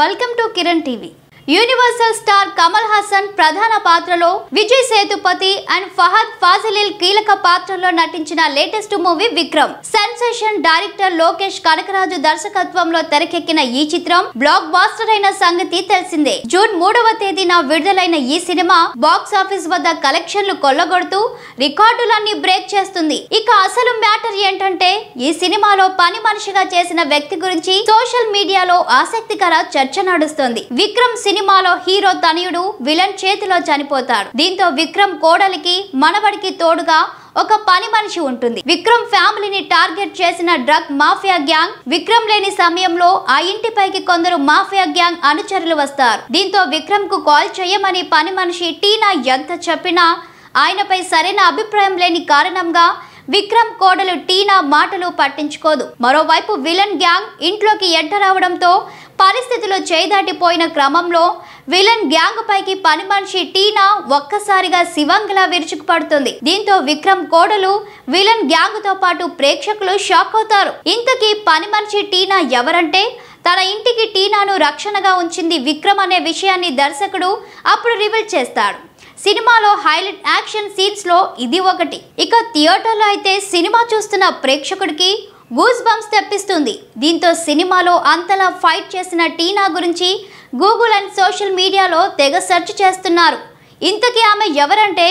welcome to Kiran TV universal star Kamal Haasan ప్రధాన పాత్రలో Vijay Sethupathi and Fahadh ఫాజిలిల్ కీలక పాత్రలో నటించిన latest movie Vikram sensation director Lokesh Kanagaraj దర్శకత్వంలో తెరకెక్కిన ఈ చిత్రం బ్లాక్ బాస్టర్ అయిన సంగతి తెలిసిందే జూన్ మూడవ తేదీన విడుదలైన ఈ సినిమా బాక్స్ ఆఫీస్ వద్ద కలెక్షన్లు కొల్లగొడుతూ రికార్డులన్నీ బ్రేక్ చేస్తుంది ఇక అసలు మ్యాటర్ ఏంటంటే ఈ సినిమాలో పని మనిషిగా చేసిన వ్యక్తి గురించి సోషల్ మీడియాలో ఆసక్తికర చర్చ నడుస్తుంది విక్రమ్ సినిమాలో హీరో తనయుడు విలన్ చేతిలో చనిపోతాడు దీంతో విక్రమ్ కోడలికి మనవడికి తోడుగా ఒక పని మనిషి ఉంటుంది విక్రమ్ ఫ్యామిలీని టార్గెట్ చేసిన డ్రగ్ మాఫియా గ్యాంగ్ విక్రమ్ లేని సమయంలో ఆ ఇంటిపైకి కొందరు మాఫియా గ్యాంగ్ అనుచరులు వస్తారు దీంతో విక్రమ్ కు కాల్ చేయమని పని మనిషి టీనా ఎంత చెప్పినా ఆయనపై సరైన అభిప్రాయం లేని కారణంగా విక్రమ్ కోడలు టీనా మాటలు పట్టించుకోదు మరోవైపు విలన్ గ్యాంగ్ ఇంట్లోకి ఎంటర్ అవడంతో పరిస్థితులు చేదాటిపోయిన క్రమంలో విలన్ గ్యాంగ్ పైకి పని మనిషి టీనా ఒక్కసారిగా శివంగిలా విరుచుకుపడుతుంది దీంతో విక్రమ్ కోడలు విలన్ గ్యాంగ్ తో పాటు ప్రేక్షకులు షాక్ అవుతారు ఇంతకీ పని మనిషి టీనా ఎవరంటే తన ఇంటికి టీనాను రక్షణగా ఉంచింది విక్రమ్ అనే విషయాన్ని దర్శకుడు అప్పుడు రివీల్ చేస్తాడు సినిమాలో హైలైట్ యాక్షన్ సీన్స్ లో ఇది ఒకటి ఇక థియేటర్లో అయితే సినిమా చూస్తున్న ప్రేక్షకుడికి గూస్ బంప్స్ తెప్పిస్తుంది దీంతో సినిమాలో అంతలా ఫైట్ చేసిన టీనా గురించి గూగుల్ అండ్ సోషల్ మీడియాలో తెగ సెర్చ్ చేస్తున్నారు ఇంతకీ ఆమె ఎవరంటే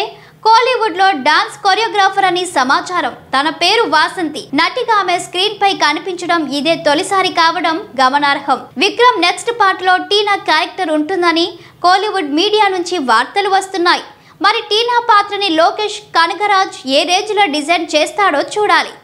కోలీవుడ్లో డాన్స్ కొరియోగ్రాఫర్ అని సమాచారం తన పేరు వాసంతి నటిగా ఆమె స్క్రీన్ పై కనిపించడం ఇదే తొలిసారి కావడం గమనార్హం విక్రమ్ నెక్స్ట్ పార్ట్ లో టీనా క్యారెక్టర్ ఉంటుందని కోలీవుడ్ మీడియా నుంచి వార్తలు వస్తున్నాయి మరి టీనా పాత్రని లోకేష్ కనకరాజ్ ఏ రేంజ్లో డిజైన్ చేస్తాడో చూడాలి